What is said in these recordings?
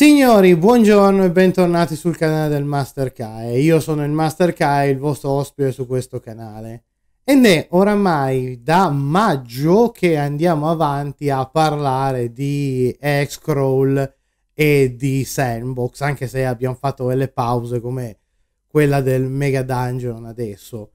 Signori, buongiorno e bentornati sul canale del Master Kai. Io sono il Master Kai, il vostro ospite su questo canale. Ed è oramai da maggio che andiamo avanti a parlare di X-Crawl e di Sandbox, anche se abbiamo fatto delle pause come quella del Mega Dungeon adesso.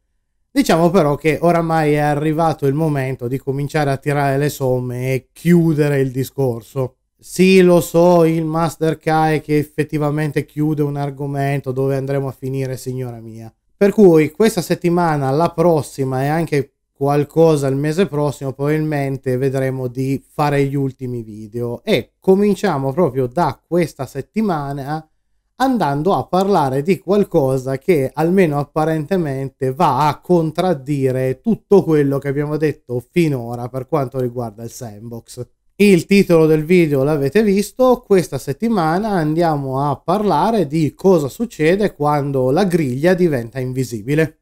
Diciamo però che oramai è arrivato il momento di cominciare a tirare le somme e chiudere il discorso sì, lo so, il Master Kai che effettivamente chiude un argomento dove andremo a finire, signora mia. Per cui questa settimana, la prossima e anche qualcosa il mese prossimo probabilmente vedremo di fare gli ultimi video e cominciamo proprio da questa settimana andando a parlare di qualcosa che almeno apparentemente va a contraddire tutto quello che abbiamo detto finora per quanto riguarda il sandbox. Il titolo del video l'avete visto, questa settimana andiamo a parlare di cosa succede quando la griglia diventa invisibile.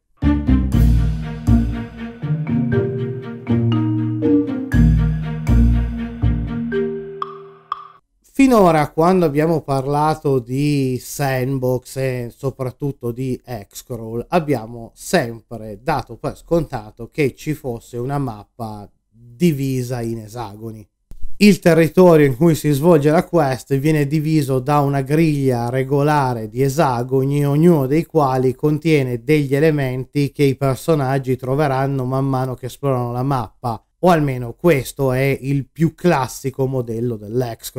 Finora quando abbiamo parlato di sandbox e soprattutto di X-Crawl abbiamo sempre dato per scontato che ci fosse una mappa divisa in esagoni. Il territorio in cui si svolge la quest viene diviso da una griglia regolare di esagoni, ognuno dei quali contiene degli elementi che i personaggi troveranno man mano che esplorano la mappa, o almeno questo è il più classico modello dellx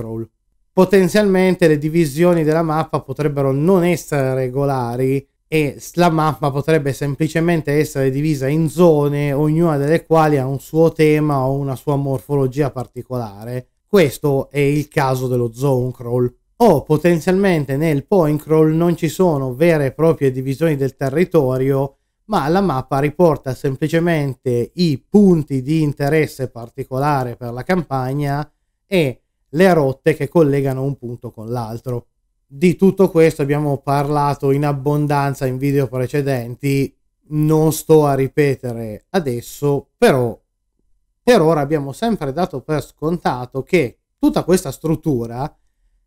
Potenzialmente le divisioni della mappa potrebbero non essere regolari, e la mappa potrebbe semplicemente essere divisa in zone, ognuna delle quali ha un suo tema o una sua morfologia particolare. Questo è il caso dello zone crawl. O potenzialmente nel point crawl non ci sono vere e proprie divisioni del territorio, ma la mappa riporta semplicemente i punti di interesse particolare per la campagna e le rotte che collegano un punto con l'altro. Di tutto questo abbiamo parlato in abbondanza in video precedenti, non sto a ripetere adesso, però per ora abbiamo sempre dato per scontato che tutta questa struttura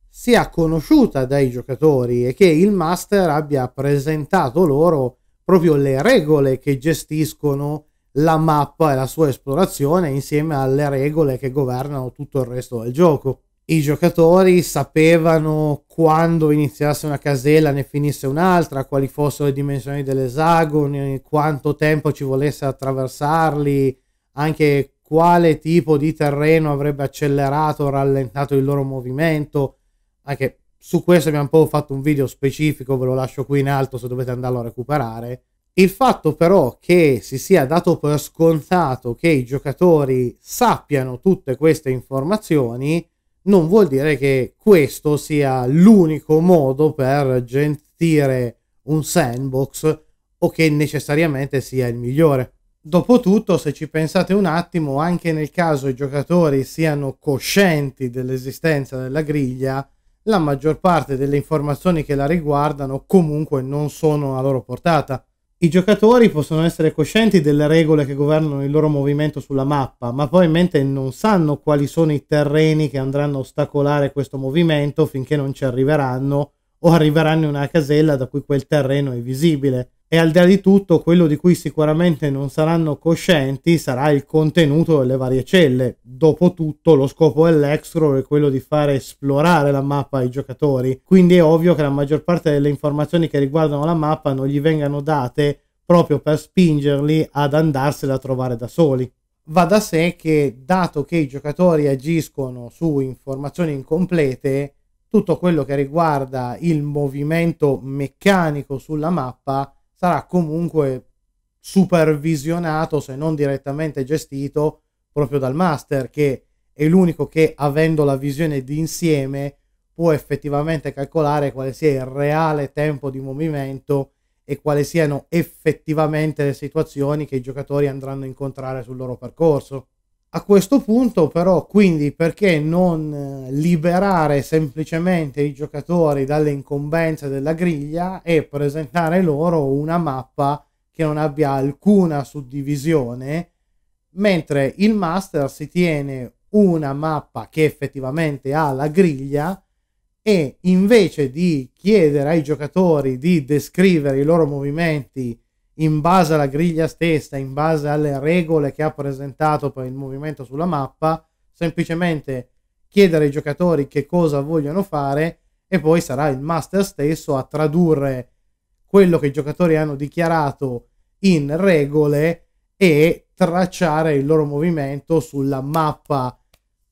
sia conosciuta dai giocatori e che il master abbia presentato loro proprio le regole che gestiscono la mappa e la sua esplorazione insieme alle regole che governano tutto il resto del gioco i giocatori sapevano quando iniziasse una casella ne finisse un'altra, quali fossero le dimensioni dell'esagono, quanto tempo ci volesse attraversarli, anche quale tipo di terreno avrebbe accelerato o rallentato il loro movimento. Anche su questo abbiamo poi fatto un video specifico, ve lo lascio qui in alto se dovete andarlo a recuperare. Il fatto però che si sia dato per scontato che i giocatori sappiano tutte queste informazioni non vuol dire che questo sia l'unico modo per gestire un sandbox o che necessariamente sia il migliore. Dopotutto, se ci pensate un attimo, anche nel caso i giocatori siano coscienti dell'esistenza della griglia, la maggior parte delle informazioni che la riguardano comunque non sono a loro portata. I giocatori possono essere coscienti delle regole che governano il loro movimento sulla mappa, ma probabilmente non sanno quali sono i terreni che andranno a ostacolare questo movimento finché non ci arriveranno o arriveranno in una casella da cui quel terreno è visibile e al di là di tutto quello di cui sicuramente non saranno coscienti sarà il contenuto delle varie celle. Dopotutto lo scopo dell'Explore è quello di fare esplorare la mappa ai giocatori, quindi è ovvio che la maggior parte delle informazioni che riguardano la mappa non gli vengano date proprio per spingerli ad andarsela a trovare da soli. Va da sé che dato che i giocatori agiscono su informazioni incomplete, tutto quello che riguarda il movimento meccanico sulla mappa sarà comunque supervisionato, se non direttamente gestito, proprio dal master, che è l'unico che, avendo la visione d'insieme, può effettivamente calcolare quale sia il reale tempo di movimento e quali siano effettivamente le situazioni che i giocatori andranno a incontrare sul loro percorso. A questo punto però quindi perché non eh, liberare semplicemente i giocatori dalle incombenze della griglia e presentare loro una mappa che non abbia alcuna suddivisione, mentre il master si tiene una mappa che effettivamente ha la griglia e invece di chiedere ai giocatori di descrivere i loro movimenti in base alla griglia stessa, in base alle regole che ha presentato per il movimento sulla mappa, semplicemente chiedere ai giocatori che cosa vogliono fare e poi sarà il master stesso a tradurre quello che i giocatori hanno dichiarato in regole e tracciare il loro movimento sulla mappa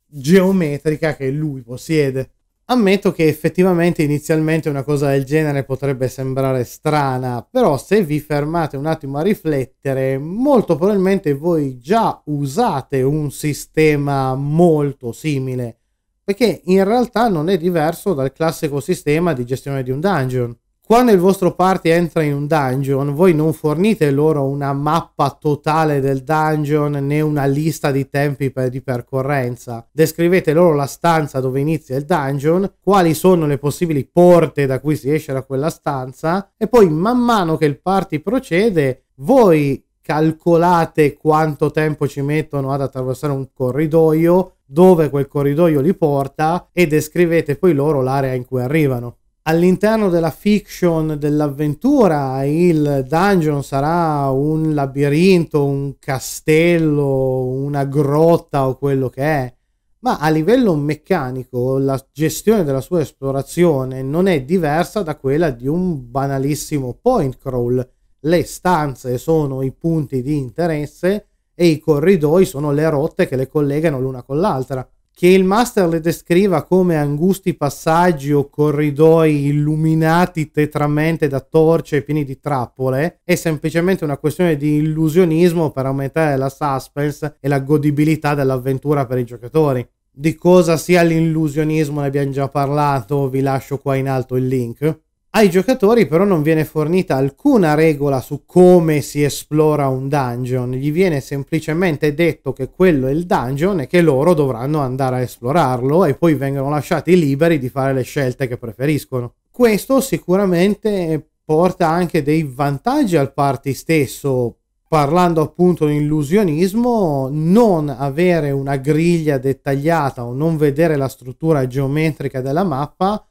geometrica che lui possiede. Ammetto che effettivamente inizialmente una cosa del genere potrebbe sembrare strana, però se vi fermate un attimo a riflettere, molto probabilmente voi già usate un sistema molto simile, perché in realtà non è diverso dal classico sistema di gestione di un dungeon. Quando il vostro party entra in un dungeon, voi non fornite loro una mappa totale del dungeon né una lista di tempi per di percorrenza. Descrivete loro la stanza dove inizia il dungeon, quali sono le possibili porte da cui si esce da quella stanza e poi man mano che il party procede, voi calcolate quanto tempo ci mettono ad attraversare un corridoio, dove quel corridoio li porta e descrivete poi loro l'area in cui arrivano all'interno della fiction dell'avventura il dungeon sarà un labirinto, un castello, una grotta o quello che è, ma a livello meccanico la gestione della sua esplorazione non è diversa da quella di un banalissimo point crawl. Le stanze sono i punti di interesse e i corridoi sono le rotte che le collegano l'una con l'altra che il master le descriva come angusti passaggi o corridoi illuminati tetramente da torce e pieni di trappole è semplicemente una questione di illusionismo per aumentare la suspense e la godibilità dell'avventura per i giocatori. Di cosa sia l'illusionismo ne abbiamo già parlato, vi lascio qua in alto il link. Ai giocatori però non viene fornita alcuna regola su come si esplora un dungeon, gli viene semplicemente detto che quello è il dungeon e che loro dovranno andare a esplorarlo e poi vengono lasciati liberi di fare le scelte che preferiscono. Questo sicuramente porta anche dei vantaggi al party stesso, parlando appunto di illusionismo, non avere una griglia dettagliata o non vedere la struttura geometrica della mappa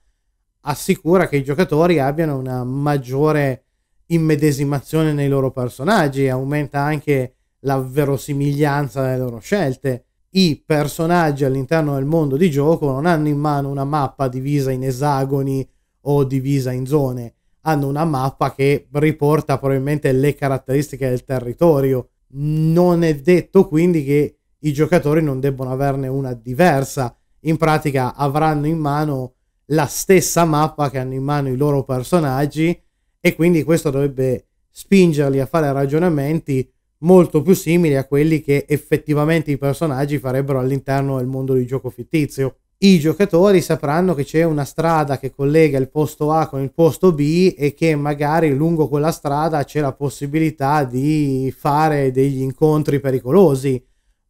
assicura che i giocatori abbiano una maggiore immedesimazione nei loro personaggi, aumenta anche la verosimiglianza delle loro scelte. I personaggi all'interno del mondo di gioco non hanno in mano una mappa divisa in esagoni o divisa in zone, hanno una mappa che riporta probabilmente le caratteristiche del territorio. Non è detto quindi che i giocatori non debbano averne una diversa, in pratica avranno in mano la stessa mappa che hanno in mano i loro personaggi e quindi questo dovrebbe spingerli a fare ragionamenti molto più simili a quelli che effettivamente i personaggi farebbero all'interno del mondo di gioco fittizio. I giocatori sapranno che c'è una strada che collega il posto A con il posto B e che magari lungo quella strada c'è la possibilità di fare degli incontri pericolosi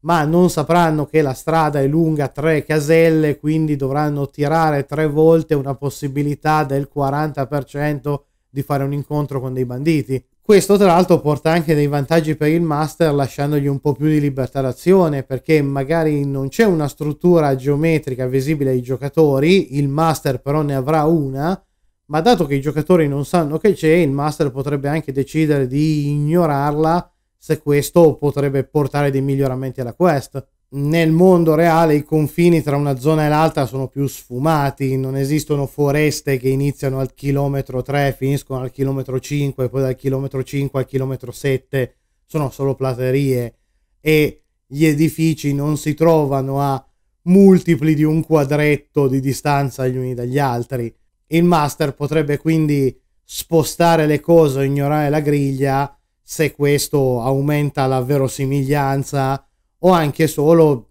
ma non sapranno che la strada è lunga tre caselle, quindi dovranno tirare tre volte una possibilità del 40% di fare un incontro con dei banditi. Questo tra l'altro porta anche dei vantaggi per il master lasciandogli un po' più di libertà d'azione perché magari non c'è una struttura geometrica visibile ai giocatori, il master però ne avrà una, ma dato che i giocatori non sanno che c'è, il master potrebbe anche decidere di ignorarla se questo potrebbe portare dei miglioramenti alla quest. Nel mondo reale i confini tra una zona e l'altra sono più sfumati, non esistono foreste che iniziano al chilometro 3 finiscono al chilometro 5, poi dal chilometro 5 al chilometro 7, sono solo platerie e gli edifici non si trovano a multipli di un quadretto di distanza gli uni dagli altri. Il master potrebbe quindi spostare le cose, ignorare la griglia se questo aumenta la verosimiglianza o anche solo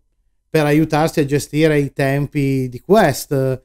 per aiutarsi a gestire i tempi di quest.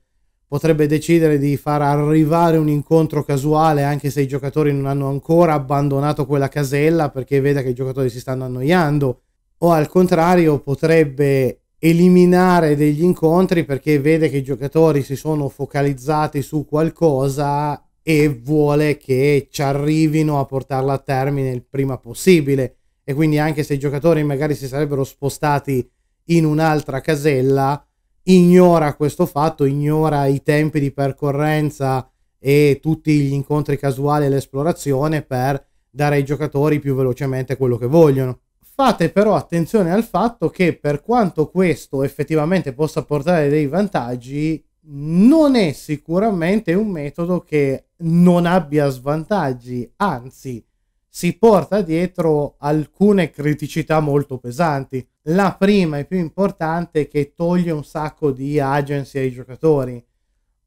Potrebbe decidere di far arrivare un incontro casuale anche se i giocatori non hanno ancora abbandonato quella casella perché vede che i giocatori si stanno annoiando. O al contrario potrebbe eliminare degli incontri perché vede che i giocatori si sono focalizzati su qualcosa e vuole che ci arrivino a portarla a termine il prima possibile. E quindi anche se i giocatori magari si sarebbero spostati in un'altra casella, ignora questo fatto, ignora i tempi di percorrenza e tutti gli incontri casuali e l'esplorazione per dare ai giocatori più velocemente quello che vogliono. Fate però attenzione al fatto che per quanto questo effettivamente possa portare dei vantaggi, non è sicuramente un metodo che non abbia svantaggi, anzi si porta dietro alcune criticità molto pesanti. La prima e più importante è che toglie un sacco di agency ai giocatori.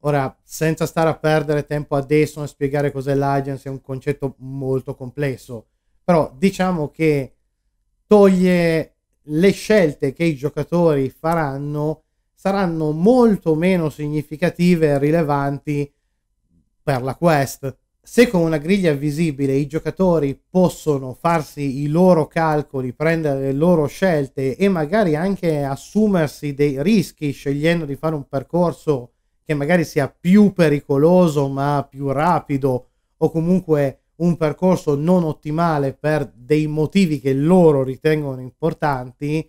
Ora, senza stare a perdere tempo adesso a spiegare cos'è l'agency, è un concetto molto complesso, però diciamo che toglie le scelte che i giocatori faranno saranno molto meno significative e rilevanti per la quest. Se con una griglia visibile i giocatori possono farsi i loro calcoli, prendere le loro scelte e magari anche assumersi dei rischi scegliendo di fare un percorso che magari sia più pericoloso ma più rapido o comunque un percorso non ottimale per dei motivi che loro ritengono importanti,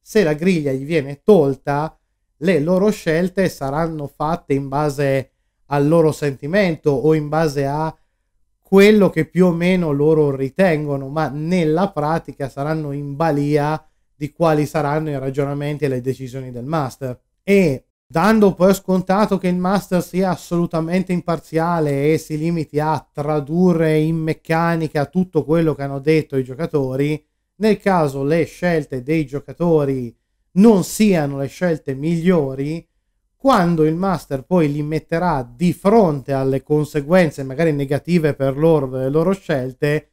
se la griglia gli viene tolta, le loro scelte saranno fatte in base a al loro sentimento o in base a quello che più o meno loro ritengono, ma nella pratica saranno in balia di quali saranno i ragionamenti e le decisioni del master. E dando per scontato che il master sia assolutamente imparziale e si limiti a tradurre in meccanica tutto quello che hanno detto i giocatori, nel caso le scelte dei giocatori non siano le scelte migliori, quando il master poi li metterà di fronte alle conseguenze magari negative per loro, delle loro scelte,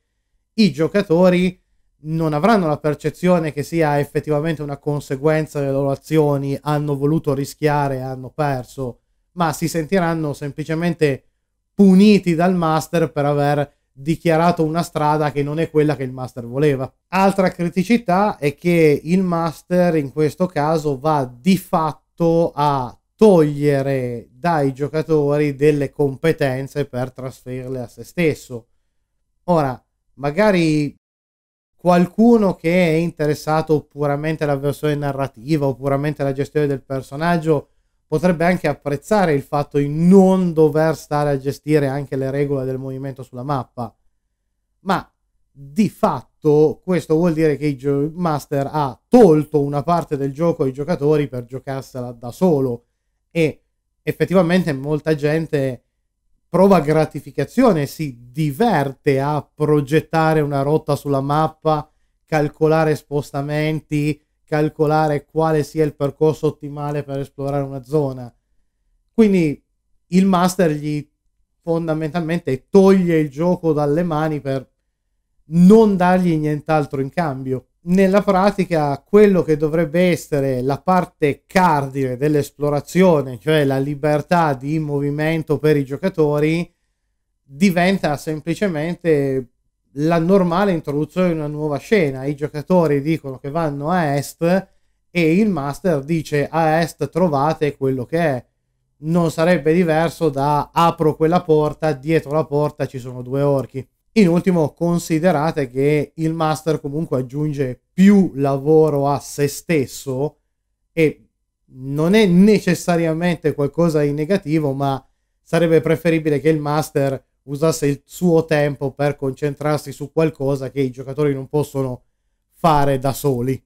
i giocatori non avranno la percezione che sia effettivamente una conseguenza delle loro azioni, hanno voluto rischiare, hanno perso, ma si sentiranno semplicemente puniti dal master per aver dichiarato una strada che non è quella che il master voleva. Altra criticità è che il master in questo caso va di fatto a togliere dai giocatori delle competenze per trasferirle a se stesso. Ora, magari qualcuno che è interessato puramente alla versione narrativa o puramente alla gestione del personaggio potrebbe anche apprezzare il fatto di non dover stare a gestire anche le regole del movimento sulla mappa. Ma di fatto questo vuol dire che il master ha tolto una parte del gioco ai giocatori per giocarsela da solo e effettivamente molta gente prova gratificazione, si diverte a progettare una rotta sulla mappa, calcolare spostamenti, calcolare quale sia il percorso ottimale per esplorare una zona. Quindi il master gli fondamentalmente toglie il gioco dalle mani per non dargli nient'altro in cambio nella pratica quello che dovrebbe essere la parte cardine dell'esplorazione, cioè la libertà di movimento per i giocatori, diventa semplicemente la normale introduzione di una nuova scena. I giocatori dicono che vanno a est e il master dice a est trovate quello che è. Non sarebbe diverso da apro quella porta, dietro la porta ci sono due orchi. In ultimo, considerate che il master comunque aggiunge più lavoro a se stesso e non è necessariamente qualcosa di negativo, ma sarebbe preferibile che il master usasse il suo tempo per concentrarsi su qualcosa che i giocatori non possono fare da soli.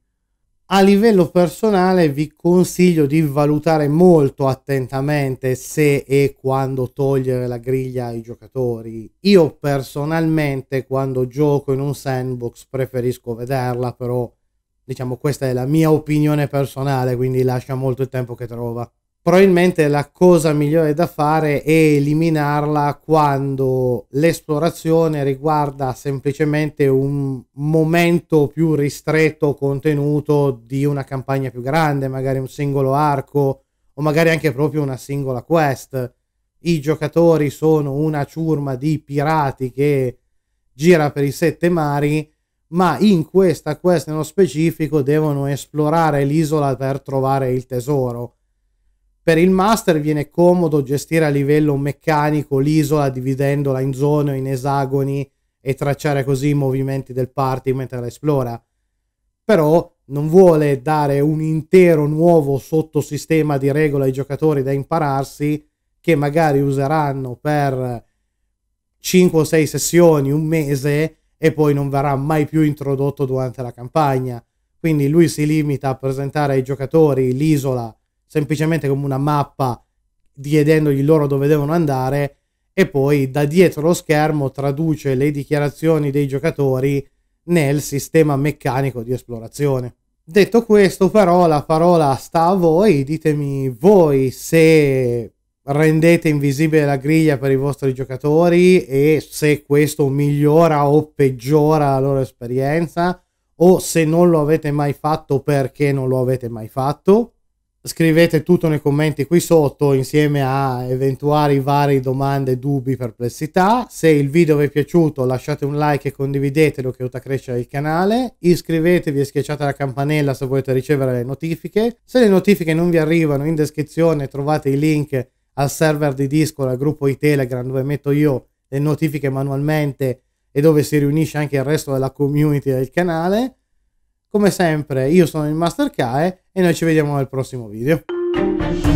A livello personale vi consiglio di valutare molto attentamente se e quando togliere la griglia ai giocatori. Io personalmente quando gioco in un sandbox preferisco vederla, però diciamo questa è la mia opinione personale, quindi lascia molto il tempo che trova probabilmente la cosa migliore da fare è eliminarla quando l'esplorazione riguarda semplicemente un momento più ristretto contenuto di una campagna più grande, magari un singolo arco o magari anche proprio una singola quest. I giocatori sono una ciurma di pirati che gira per i sette mari, ma in questa quest nello specifico devono esplorare l'isola per trovare il tesoro per il master viene comodo gestire a livello meccanico l'isola dividendola in zone o in esagoni e tracciare così i movimenti del party mentre la esplora. Però non vuole dare un intero nuovo sottosistema di regole ai giocatori da impararsi che magari useranno per 5 o 6 sessioni, un mese e poi non verrà mai più introdotto durante la campagna. Quindi lui si limita a presentare ai giocatori l'isola semplicemente come una mappa chiedendogli loro dove devono andare e poi da dietro lo schermo traduce le dichiarazioni dei giocatori nel sistema meccanico di esplorazione. Detto questo, però, la parola sta a voi. Ditemi voi se rendete invisibile la griglia per i vostri giocatori e se questo migliora o peggiora la loro esperienza o se non lo avete mai fatto perché non lo avete mai fatto scrivete tutto nei commenti qui sotto insieme a eventuali varie domande, dubbi, perplessità. Se il video vi è piaciuto lasciate un like e condividetelo che aiuta a crescere il canale. Iscrivetevi e schiacciate la campanella se volete ricevere le notifiche. Se le notifiche non vi arrivano in descrizione trovate i link al server di Discord, al gruppo di Telegram dove metto io le notifiche manualmente e dove si riunisce anche il resto della community del canale. Come sempre io sono il Master Kae e noi ci vediamo nel prossimo video.